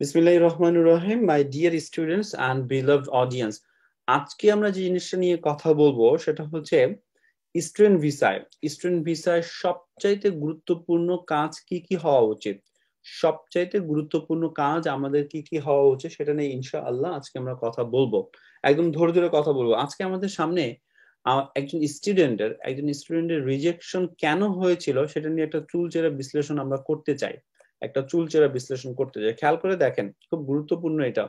বিসমিল্লাহ রহমান রহিম my dear students and beloved audience আজকে আমরা যে জিনিসটা নিয়ে কথা বলবো সেটা হচ্ছে স্টুডেন্ট ভিসায় স্টুডেন্ট ভিসায় সবচাইতে গুরুত্বপূর্ণ কাজ কি কি হওয়া উচিত সবচাইতে গুরুত্বপূর্ণ কাজ আমাদের কি কি হওয়া উচিত সেটা নিয়ে আল্লাহ আজকে আমরা কথা বলবো একদম ধরে ধরে কথা বলবো আজকে আমাদের সামনে একজন স্টুডেন্টের একজন স্টুডেন্টের রিজেকশন কেন হয়েছিল সেটা নিয়ে একটা চুলচেরা বিশ্লেষণ আমরা করতে চাই একটা চুলচেরা বিশ্লেষণ করতে যায় খেয়াল করে দেখেন খুব গুরুত্বপূর্ণ এটা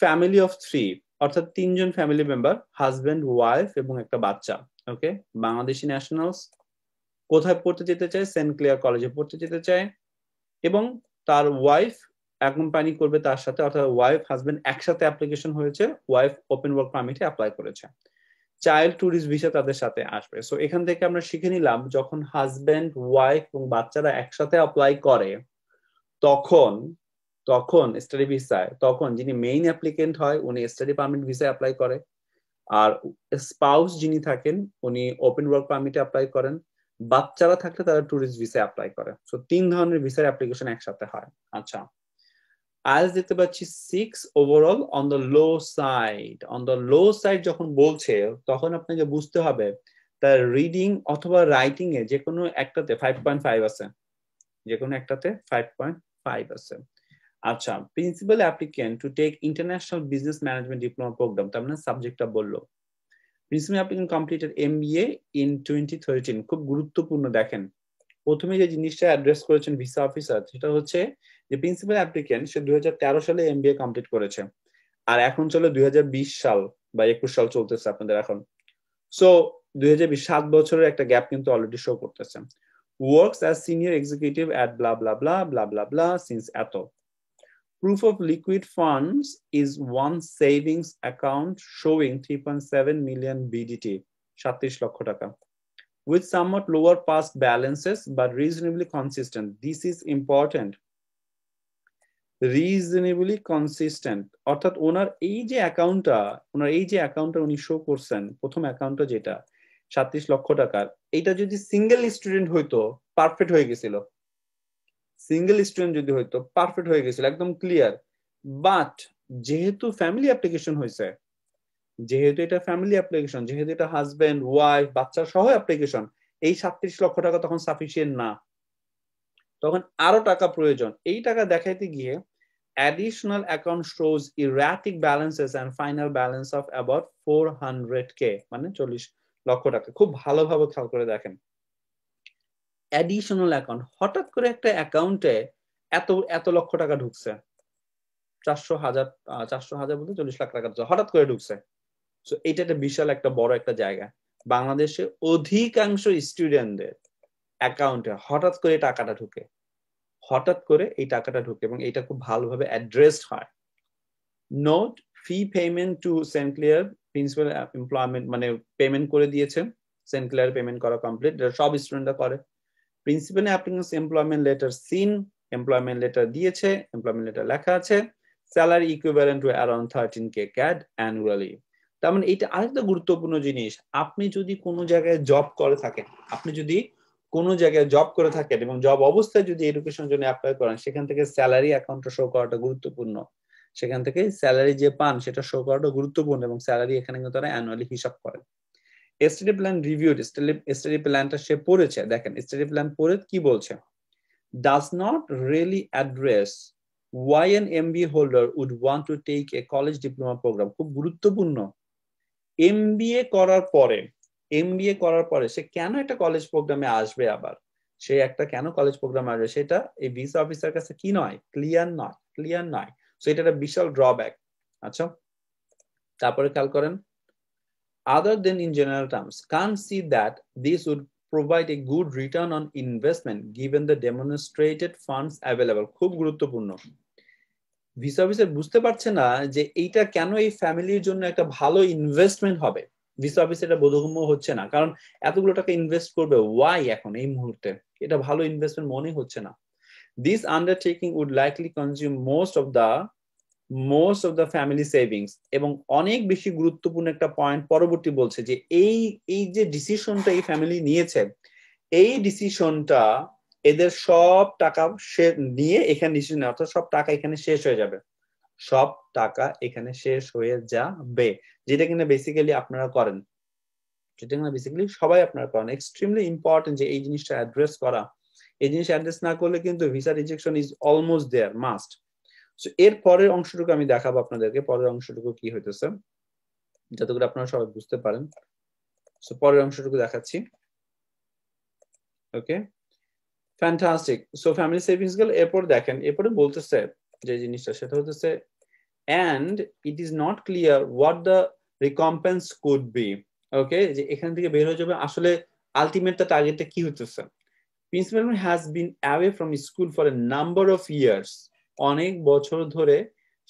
ফ্যামিলি অফ থ্রি অর্থাৎ তিনজন ফ্যামিলি মেম্বার হাজব্যান্ড ওয়াইফ এবং একটা বাচ্চা ওকে বাংলাদেশি ন্যাশনালস কোথায় পড়তে যেতে চায় সেন্ট ক্লিয়ার কলেজে পড়তে যেতে চায় এবং তার ওয়াইফ অ্যাকম্পানি করবে তার সাথে অর্থাৎ ওয়াইফ হাজব্যান্ড একসাথে অ্যাপ্লিকেশন হয়েছে ওয়াইফ ওপেন ওয়ার্ক পারমিটে অ্যাপ্লাই করেছে চাইল্ড ট্যুরিস্ট ভিসা তাদের সাথে আসবে সো এখান থেকে আমরা শিখে নিলাম যখন হাজবেন্ড ওয়াইফ এবং বাচ্চারা একসাথে অ্যাপ্লাই করে তখন তখন স্টাডি ভিসায় তখন যিনি মেইন অ্যাপ্লিকেন্ট হয় উনি স্টাডি পারমিট ভিসায় অ্যাপ্লাই করে আর স্পাউস যিনি থাকেন উনি ওপেন ওয়ার্ক পারমিটে অ্যাপ্লাই করেন বাচ্চারা থাকলে তারা ট্যুরিস্ট ভিসায় অ্যাপ্লাই করে সো তিন ধরনের ভিসার অ্যাপ্লিকেশন একসাথে হয় আচ্ছা আজ দেখতে পাচ্ছি six overall on the low side on the low side যখন বলছে তখন আপনাকে বুঝতে হবে তার রিডিং অথবা রাইটিং এ যে কোনো একটাতে ফাইভ পয়েন্ট ফাইভ আছে যে কোনো একটাতে ফাইভ পয়েন্ট ফাইভ আছে আচ্ছা principal applicant to take international business management diploma program তার মানে সাবজেক্টটা বললো principal applicant completed M BA in twenty thirteen খুব গুরুত্বপূর্ণ দেখেন প্রথমে যে জিনিসটা অ্যাড্রেস করেছেন ভিসা অফিসার সেটা হচ্ছে যে প্রিন্সিপাল অ্যাপ্লিকেন্ট সে দুই সালে এমবিএ কমপ্লিট করেছে আর এখন চলে দুই সাল বা একুশ সাল চলতেছে আপনাদের এখন সো দুই সাত বছরের একটা গ্যাপ কিন্তু অলরেডি শো করতেছে works as senior executive at blah blah blah blah blah blah since এত proof of liquid funds is one savings account showing three point seven million BDT সাতত্রিশ লক্ষ টাকা with somewhat lower past balances but reasonably consistent this is important reasonably consistent অর্থাৎ ওনার এই যে অ্যাকাউন্টটা ওনার এই যে অ্যাকাউন্টটা উনি শো করছেন প্রথম অ্যাকাউন্টটা যেটা সাতত্রিশ লক্ষ টাকার এটা যদি সিঙ্গেল স্টুডেন্ট হইতো পারফেক্ট হয়ে গেছিল সিঙ্গেল স্টুডেন্ট যদি হইতো পারফেক্ট হয়ে গেছিল একদম ক্লিয়ার বাট যেহেতু ফ্যামিলি অ্যাপ্লিকেশন হয়েছে যেহেতু এটা ফ্যামিলি অ্যাপ্লিকেশন যেহেতু এটা হাজব্যান্ড ওয়াইফ বাচ্চা সহ অ্যাপ্লিকেশন এই সাতত্রিশ লক্ষ টাকা তখন সাফিসিয়েন্ট না তখন আরো টাকা প্রয়োজন এই টাকা দেখাইতে গিয়ে additional account shows erratic balances and final balance of about 400k মানে 40 লক্ষ টাকা খুব ভালোভাবে খেয়াল করে দেখেন অ্যাডিশনাল অ্যাকাউন্ট হঠাৎ করে একটা অ্যাকাউন্টে এত এত লক্ষ টাকা ঢুকছে চারশো হাজার চারশো হাজার বলতে চল্লিশ লাখ টাকা হঠাৎ করে ঢুকছে তো এটা একটা বিশাল একটা বড় একটা জায়গা বাংলাদেশে অধিকাংশ স্টুডেন্টদের অ্যাকাউন্টে হঠাৎ করে টাকাটা ঢুকে হঠাৎ করে এই টাকাটা ঢুকে এবং এটা খুব ভালোভাবে অ্যাড্রেস হয় note fee payment to sent clear principal employment মানে পেমেন্ট করে দিয়েছে সেন্ট ক্লিয়ার পেমেন্ট করা কমপ্লিট সব স্টুডেন্টরা করে principal applicants employment letter seen employment letter দিয়েছে এমপ্লয়মেন্ট লেটার লেখা আছে salary equivalent to around thirteen K CAD annually তার মানে এটা আরেকটা গুরুত্বপূর্ণ জিনিস আপনি যদি কোনো জায়গায় জব করে থাকেন আপনি যদি কোনো জায়গায় জব করে থাকেন এবং জব অবস্থায় যদি এডুকেশন জন্য অ্যাপ্লাই করেন সেখান থেকে স্যালারি অ্যাকাউন্টটা শো করাটা গুরুত্বপূর্ণ সেখান থেকে স্যালারি যে পান সেটা শো করাটা গুরুত্বপূর্ণ এবং স্যালারি এখানে কিন্তু তারা অ্যানুয়ালি হিসাব করেন স্টাডি প্ল্যান রিভিউ স্টাডি প্ল্যানটা সে পড়েছে দেখেন স্টাডি প্ল্যান পড়ে কি বলছে does not really address why M B holder would want to take a college diploma program খুব গুরুত্বপূর্ণ এমবিএ করার পরে এমবিএ করার পরে সে কেন একটা কলেজ প্রোগ্রামে আসবে আবার সে একটা কেন কলেজ প্রোগ্রাম আসবে সেটা এই ভিসা অফিসার কাছে কি নয় ক্লিয়ার নয় ক্লিয়ার নয় সো এটা একটা বিশাল ড্রব্যাক আচ্ছা তারপরে খেয়াল করেন other than in general terms can't see that this would provide a good return on investment given the demonstrated funds available খুব গুরুত্বপূর্ণ ভিসা অফিসার বুঝতে পারছে না যে এইটা কেন এই ফ্যামিলির জন্য একটা ভালো ইনভেস্টমেন্ট হবে ভিসা অফিস এটা বোধগম্য হচ্ছে না কারণ এতগুলো টাকা ইনভেস্ট করবে ওয়াই এখন এই মুহূর্তে এটা ভালো ইনভেস্টমেন্ট মনে হচ্ছে না this undertaking would likely consume most of the most of the family savings এবং অনেক বেশি গুরুত্বপূর্ণ একটা পয়েন্ট পরবর্তী বলছে যে এই এই যে ডিসিশনটা এই ফ্যামিলি নিয়েছে এই ডিসিশনটা এদের সব টাকা নিয়ে এখানে ডিসিশন অর্থাৎ সব টাকা এখানে শেষ হয়ে যাবে সব টাকা এখানে শেষ হয়ে যাবে যেটা কিনা বেসিক্যালি আপনারা করেন যেটা কিনা বেসিক্যালি সবাই আপনারা করেন এক্সট্রিমলি ইম্পর্টেন্ট যে এই জিনিসটা অ্যাড্রেস করা এই জিনিস অ্যাড্রেস না করলে কিন্তু visa rejection is almost there must so এর পরের অংশটুকু আমি দেখাবো আপনাদেরকে পরের অংশটুকু কি হইতেছে যাতে করে আপনারা সবাই বুঝতে পারেন সো পরের অংশটুকু দেখাচ্ছি okay fantastic so family savings গেল এরপর দেখেন এরপরে বলতেছে যে জিনিসটা সেটা হচ্ছে and it is not clear what the recompense could be okay যে এখান থেকে বের হয়ে যাবে আসলে আলটিমেট টার্গেটটা কি হতেছে principal has been away from school for a number of years অনেক বছর ধরে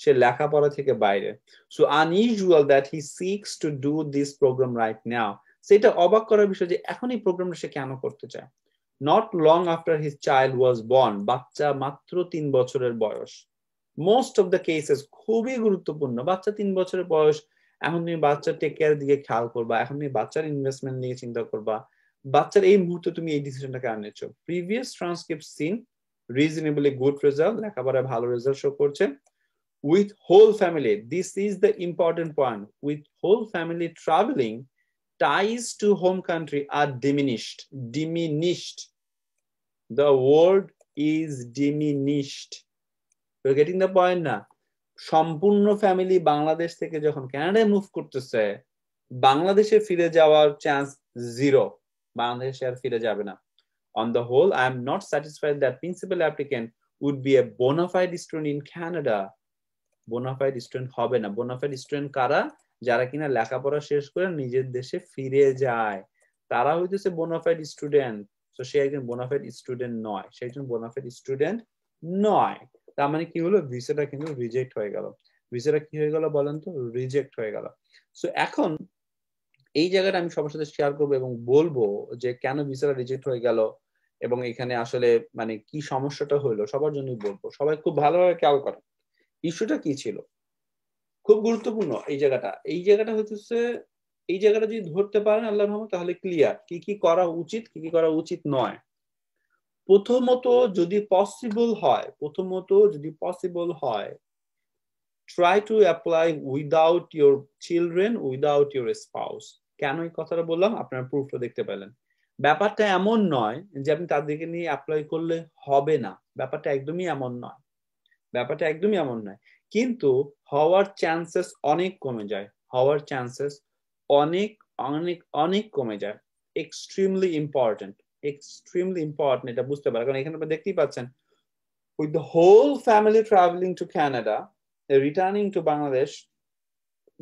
সে লেখাপড়া থেকে বাইরে so unusual that he seeks to do this program right now সেটা অবাক করার বিষয় যে এখন এই প্রোগ্রামটা সে কেন করতে চায় not long after his child was born বাচ্চা মাত্র তিন বছরের বয়স মোস্ট অফ দ্য কেসেস খুবই গুরুত্বপূর্ণ বাচ্চা তিন বছরের বয়স এখন তুমি বাচ্চার টেক কেয়ার দিকে খেয়াল করবা এখন তুমি বাচ্চার ইনভেস্টমেন্ট নিয়ে চিন্তা করবা বাচ্চার এই মুহূর্তে তুমি এই ডিসিশনটা কেন নিচ্ছ previous transcript seen reasonably good result লেখাপড়ায় ভালো রেজাল্ট শো করছে with whole family this is the important point with whole family travelling ties to home country are diminished diminished the word is diminished We're getting the point না সম্পূর্ণ family Bangladesh থেকে যখন ক্যানাডায় move করতেছে বাংলাদেশে ফিরে যাওয়ার chance zero বাংলাদেশে আর ফিরে যাবে না On the whole, I am not satisfied that principal applicant would be a bona fide student in Canada. bona fide student হবে না bona fide student কারা যারা কিনা লেখাপড়া শেষ করে নিজের দেশে ফিরে যায় তারা হইতেছে bona fide স্টুডেন্ট তো সে একজন bona fide স্টুডেন্ট নয় সে একজন bona fide স্টুডেন্ট নয় তার মানে কি হলো ভিসাটা কিন্তু রিজেক্ট হয়ে গেল ভিসাটা কি হয়ে গেল বলেন তো রিজেক্ট হয়ে গেল সো এখন এই জায়গাটা আমি সবার সাথে শেয়ার করবো এবং বলবো যে কেন ভিসাটা রিজেক্ট হয়ে গেল এবং এখানে আসলে মানে কি সমস্যাটা হলো সবার জন্য বলবো সবাই খুব ভালোভাবে খেয়াল করে ইস্যুটা কি ছিল খুব গুরুত্বপূর্ণ এই জায়গাটা এই জায়গাটা হচ্ছে এই জায়গাটা যদি ধরতে পারেন আল্লাহ রহমান তাহলে ক্লিয়ার কি কি করা উচিত কি কি করা উচিত নয় প্রথমত যদি পসিবল হয় প্রথমত যদি পসিবল হয় try to apply without your children without your spouse কেন এই কথাটা বললাম আপনার প্রুফটা দেখতে পেলেন ব্যাপারটা এমন নয় যে আপনি তাদেরকে নিয়ে অ্যাপ্লাই করলে হবে না ব্যাপারটা একদমই এমন নয় ব্যাপারটা একদমই এমন নয় কিন্তু হওয়ার চান্সেস অনেক কমে যায় হওয়ার চান্সেস অনেক অনেক অনেক কমে যায় এক্সট্রিমলি ইম্পর্টেন্ট এক্সট্রিমলি ইম্পর্টেন্ট এটা বুঝতে পারে কারণ এখানে আপনি দেখতেই পাচ্ছেন with the whole family travelling to Canada returning to Bangladesh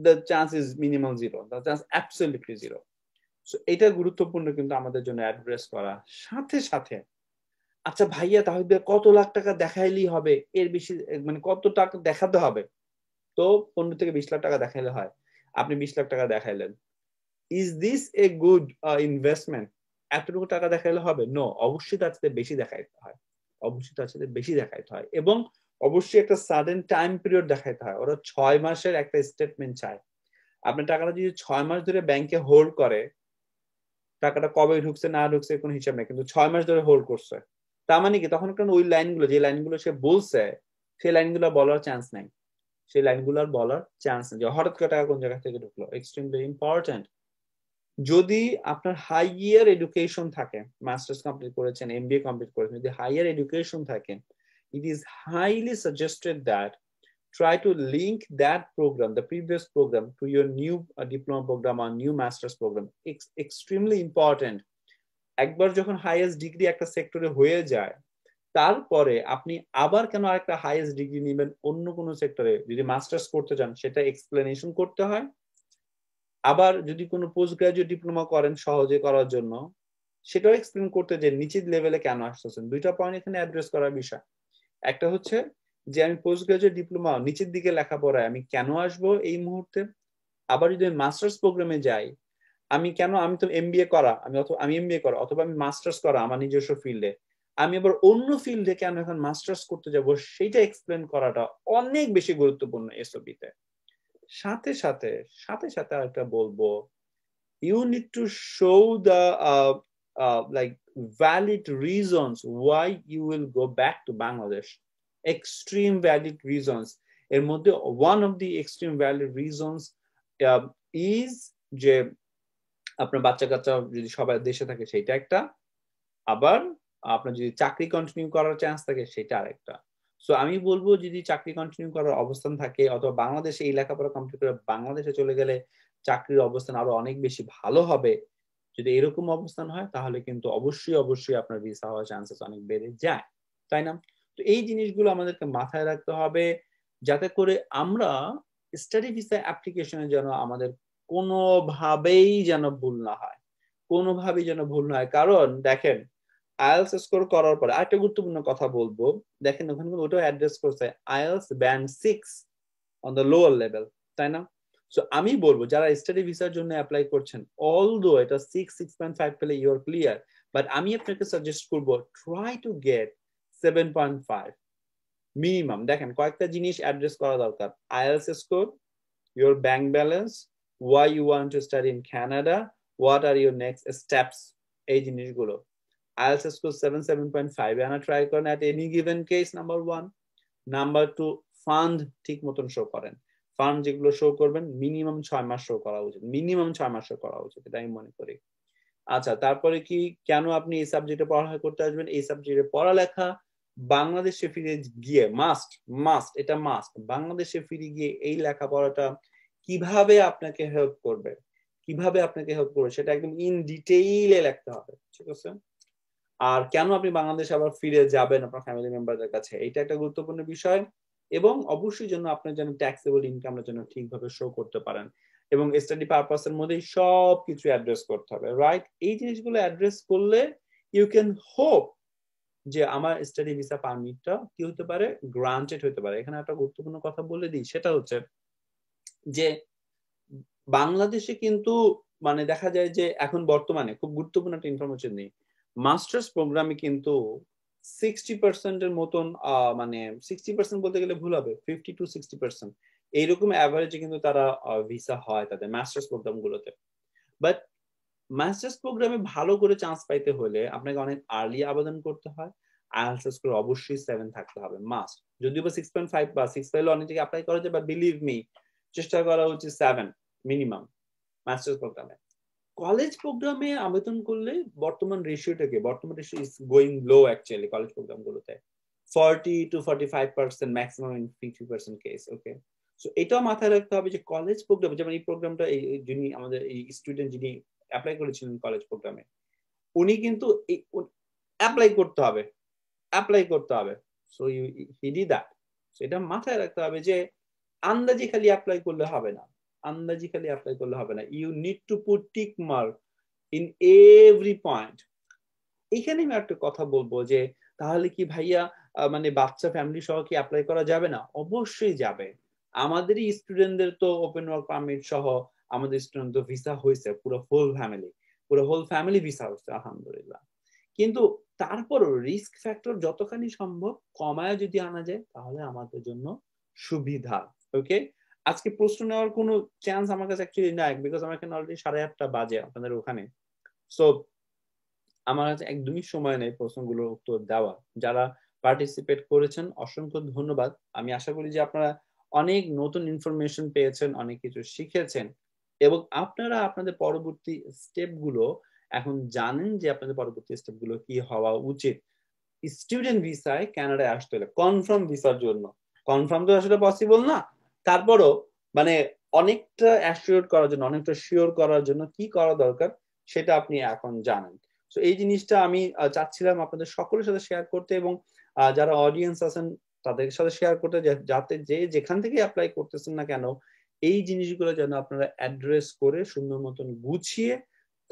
the chance is minimum zero the chance absolutely zero so এটা গুরুত্বপূর্ণ কিন্তু আমাদের জন্য অ্যাড্রেস করা সাথে সাথে আচ্ছা ভাইয়া তাহলে কত লাখ টাকা দেখাইলেই হবে এর বেশি মানে কত টাকা দেখাতে হবে তো পনেরো থেকে বিশ লাখ টাকা দেখাইলে হয় আপনি বিশ লাখ টাকা দেখাইলেন is this a good investment এতটুকু টাকা দেখাইলে হবে নো অবশ্যই তার সাথে বেশি দেখাইতে হয় অবশ্যই তার সাথে বেশি দেখাইতে হয় এবং অবশ্যই একটা সাডেন টাইম পিরিয়ড দেখাইতে হয় ওরা ছয় মাসের একটা স্টেটমেন্ট চায় আপনার টাকাটা যদি ছয় মাস ধরে ব্যাংকে হোল্ড করে টাকাটা কবে ঢুকছে না ঢুকছে কোনো হিসাব নেই কিন্তু ছয় মাস ধরে হোল্ড করছে তার মানে কি তখন কারণ ওই লাইনগুলো যে লাইনগুলো সে বলছে সেই লাইনগুলো বলার চান্স নাই সেই লাইনগুলো আর বলার চান্স নেই হঠাৎ করে টাকা কোন জায়গা থেকে ঢুকলো এক্সট্রিমলি ইম্পর্টেন্ট যদি আপনার হাইয়ার এডুকেশন থাকে মাস্টার্স কমপ্লিট করেছেন এমবিএ কমপ্লিট করেছেন যদি হাইয়ার এডুকেশন থাকে it is highly suggested that try to link that program the previous program to your new diploma program program new masters program extremely It's একবার যখন highest degree একটা সেক্টরে হয়ে যায় তারপরে আপনি আবার কেন আরেকটা হাইয়েস্ট ডিগ্রি নেবেন অন্য কোনো সেক্টরে যদি মাস্টার্স করতে চান সেটা এক্সপ্লেনেশন করতে হয় আবার যদি কোনো পোস্ট গ্রাজুয়েট ডিপ্লোমা করেন সহজে করার জন্য সেটাও এক্সপ্লেন করতে যে নিচের লেভেলে কেন আসতেছেন দুইটা পয়েন্ট এখানে অ্যাড্রেস করার বিষয় একটা হচ্ছে যে আমি পোস্ট গ্রাজুয়েট ডিপ্লোমা নিচের দিকে লেখাপড়ায় আমি কেন আসবো এই মুহূর্তে আবার যদি আমি মাস্টার্স প্রোগ্রামে যাই আমি কেন আমি তো এমবিএ করা আমি অথবা আমি এমবিএ করা অথবা আমি মাস্টার্স করা আমার নিজস্ব ফিল্ডে আমি আবার অন্য ফিল্ডে কেন এখন মাস্টার্স করতে যাব সেটা এক্সপ্লেন করাটা অনেক বেশি গুরুত্বপূর্ণ এসবিতে সাথে সাথে সাথে সাথে আরেকটা বলবো you need to show the like valid reasons why you will go back to Bangladesh extreme valid reasons এর মধ্যে one of the extreme valid reasons is যে আপনার বাচ্চা কাচ্চা যদি সবাই দেশে থাকে সেইটা একটা আবার আপনার যদি চাকরি কন্টিনিউ করার চান্স থাকে সেটা আরেকটা সো আমি বলবো যদি চাকরি কন্টিনিউ করার অবস্থান থাকে অথবা বাংলাদেশে এই লেখাপড়া কমপ্লিট করে বাংলাদেশে চলে গেলে চাকরির অবস্থান আরো অনেক বেশি ভালো হবে যদি এরকম অবস্থান হয় তাহলে কিন্তু অবশ্যই অবশ্যই আপনার ভিসা হওয়ার চান্সেস অনেক বেড়ে যায় তাই না তো এই জিনিসগুলো আমাদেরকে মাথায় রাখতে হবে যাতে করে আমরা স্টাডি ভিসা অ্যাপ্লিকেশনে যেন আমাদের কোনোভাবেই যেন ভুল না হয় কোনোভাবেই যেন ভুল না হয় কারণ দেখেন আইএলস স্কোর করার পরে আরেকটা গুরুত্বপূর্ণ কথা বলবো দেখেন ওখানে কিন্তু ওটাও অ্যাড্রেস করছে IELTS band six on the lower level তাই না সো আমি বলবো যারা স্টাডি ভিসার জন্য অ্যাপ্লাই করছেন অল দো এটা সিক্স সিক্স পয়েন্ট ফাইভ পেলে ইউর ক্লিয়ার বাট আমি আপনাকে সাজেস্ট করব try to get seven point five minimum দেখেন কয়েকটা জিনিস অ্যাড্রেস করা দরকার IELTS score your bank balance why you want to study in Canada what are your next steps এই জিনিসগুলো IELTS score 7, 7.5 আনা ট্রাই করেন at any given case number one. Number two, fund ঠিক মতন শো করেন fund যেগুলো show করবেন minimum ছয় মাস শো করা উচিত মিনিমাম ছয় মাস শো করা উচিত এটা আমি মনে করি আচ্ছা তারপরে কি কেন আপনি এই সাবজেক্টে পড়ালেখা করতে আসবেন এই সাবজেক্টে পড়ালেখা বাংলাদেশে ফিরে গিয়ে মাস্ট মাস্ট এটা মাস্ট বাংলাদেশে ফিরে গিয়ে এই লেখাপড়াটা কিভাবে আপনাকে হেল্প করবে কিভাবে আপনাকে হেল্প করবে সেটা একদম ইন ডিটেইলে লিখতে হবে ঠিক আছে আর কেন আপনি বাংলাদেশ আবার ফিরে যাবেন আপনার ফ্যামিলি মেম্বারদের কাছে এটা একটা গুরুত্বপূর্ণ বিষয় এবং অবশ্যই জন্য আপনার যেন ট্যাক্সেবল ইনকামটা যেন ঠিকভাবে শো করতে পারেন এবং স্টাডি পারপাসের মধ্যেই সব কিছু অ্যাড্রেস করতে হবে রাইট এই জিনিসগুলো অ্যাড্রেস করলে ইউ ক্যান হোপ যে আমার স্টাডি ভিসা পারমিটটা কি হতে পারে গ্রান্টেড হতে পারে এখানে একটা গুরুত্বপূর্ণ কথা বলে দিই সেটা হচ্ছে যে বাংলাদেশে কিন্তু মানে দেখা যায় যে এখন বর্তমানে খুব গুরুত্বপূর্ণ একটা ইনফরমেশন নেই মাস্টার্স প্রোগ্রামে কিন্তু সিক্সটি পার্সেন্টের মতন মানে সিক্সটি পার্সেন্ট বলতে গেলে ভুল হবে ফিফটি টু সিক্সটি পার্সেন্ট এইরকম অ্যাভারেজে কিন্তু তারা ভিসা হয় তাদের মাস্টার্স প্রোগ্রাম গুলোতে বাট মাস্টার্স প্রোগ্রামে ভালো করে চান্স পাইতে হলে আপনাকে অনেক আর্লি আবেদন করতে হয় আইএলস স্কোর অবশ্যই সেভেন থাকতে হবে মাস্ট যদিও বা সিক্স পয়েন্ট ফাইভ বা সিক্স ফাইভ অনেক অ্যাপ্লাই করা যায় বা বিলিভ মি চেষ্টা করা উচিত সেভেন মিনিমাম মাস্টার্স প্রোগ্রামে কলেজ প্রোগ্রামে আবেদন করলে বর্তমান রেশিওটাকে বর্তমান ratio is going low actually college প্রোগ্রামগুলোতে forty two forty five percent maximum in fifty percent case okay so এটাও মাথায় রাখতে হবে যে কলেজ প্রোগ্রাম যেমন এই প্রোগ্রামটা এই যিনি আমাদের এই স্টুডেন্ট যিনি অ্যাপ্লাই করেছিলেন কলেজ প্রোগ্রামে উনি কিন্তু অ্যাপ্লাই করতে হবে অ্যাপ্লাই করতে হবে সো ইউ হি ডি দ্যাট সো এটা মাথায় রাখতে হবে যে আন্দাজে খালি অ্যাপ্লাই করলে হবে না আন্দাজি খালি অ্যাপ্লাই করলে হবে না you need to put tick mark in every point এখানে আমি একটা কথা বলবো যে তাহলে কি ভাইয়া মানে বাচ্চা ফ্যামিলি সহ কি অ্যাপ্লাই করা যাবে না অবশ্যই যাবে আমাদেরই স্টুডেন্টদের তো ওপেন ওয়ার্ক পারমিট সহ আমাদের স্টুডেন্ট তো ভিসা হয়েছে পুরো হোল ফ্যামিলি পুরো হোল ফ্যামিলি ভিসা হয়েছে আলহামদুলিল্লাহ কিন্তু তারপরও রিস্ক ফ্যাক্টর যতখানি সম্ভব কমায় যদি আনা যায় তাহলে আমাদের জন্য সুবিধা ওকে আজকে প্রশ্ন নেওয়ার কোন চান্স আমার কাছে অ্যাকচুয়ালি নাই বিকজ আমার এখানে অলরেডি সাড়ে আটটা বাজে আপনাদের ওখানে সো আমার কাছে একদমই সময় নেই প্রশ্নগুলোর উত্তর দেওয়া যারা পার্টিসিপেট করেছেন অসংখ্য ধন্যবাদ আমি আশা করি যে আপনারা অনেক নতুন ইনফরমেশন পেয়েছেন অনেক কিছু শিখেছেন এবং আপনারা আপনাদের পরবর্তী স্টেপগুলো এখন জানেন যে আপনাদের পরবর্তী স্টেপগুলো কি হওয়া উচিত স্টুডেন্ট ভিসায় কানাডায় আসতে হলে কনফার্ম ভিসার জন্য কনফার্ম তো আসলে পসিবল না তারপরও মানে অনেকটা অ্যাসিওর করার জন্য অনেকটা শিওর করার জন্য কি করা দরকার সেটা আপনি এখন জানেন তো এই জিনিসটা আমি চাচ্ছিলাম আপনাদের সকলের সাথে শেয়ার করতে এবং যারা অডিয়েন্স আছেন তাদের সাথে শেয়ার করতে যাতে যে যেখান থেকে অ্যাপ্লাই করতেছেন না কেন এই জিনিসগুলো যেন আপনারা অ্যাড্রেস করে সুন্দর মতন গুছিয়ে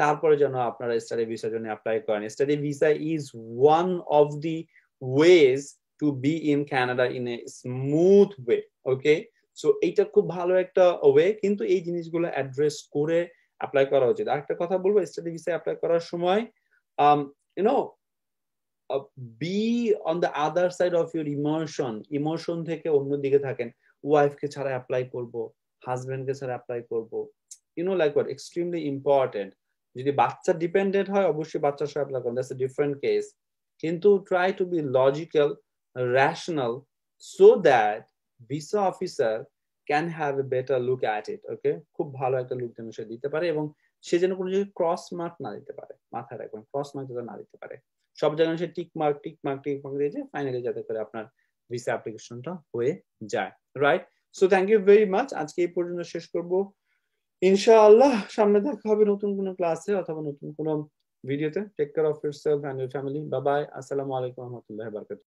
তারপরে যেন আপনারা স্টাডি ভিসার জন্য অ্যাপ্লাই করেন study visa is one of the ways to be in Canada in a smooth way okay so এইটা খুব ভালো একটা ওয়ে কিন্তু এই জিনিসগুলো অ্যাড্রেস করে অ্যাপ্লাই করা উচিত আরেকটা কথা বলবো স্টাডি ভিসায় অ্যাপ্লাই করার সময় you know be on the other side of your emotion emotion থেকে অন্যদিকে থাকেন ওয়াইফকে ছাড়া অ্যাপ্লাই করব হাজব্যান্ডকে ছাড়া অ্যাপ্লাই করব you know like what extremely important যদি বাচ্চা ডিপেন্ডেন্ট হয় অবশ্যই বাচ্চার সাথে অ্যাপ্লাই করুন দ্যাটস এ ডিফারেন্ট কেস কিন্তু try to be logical rational so that visa officer can have a better look at it okay খুব ভালো একটা লুক যেন সে দিতে পারে এবং সে যেন কোনো জায়গায় ক্রস মার্ক না দিতে পারে মাথায় রাখবেন ক্রস মার্ক যাতে না দিতে পারে সব জায়গায় সে tick mark tick mark tick mark দিয়েছে ফাইনালি যাতে করে আপনার ভিসা অ্যাপ্লিকেশনটা হয়ে যায় right so thank you very much আজকে এই পর্যন্ত শেষ করব ইনশাআল্লাহ সামনে দেখা হবে নতুন কোনো ক্লাসে অথবা নতুন কোনো ভিডিওতে take care of yourself and your family বাবাই আসসালামু আলাইকুম রহমতুল্লাহ বারকাত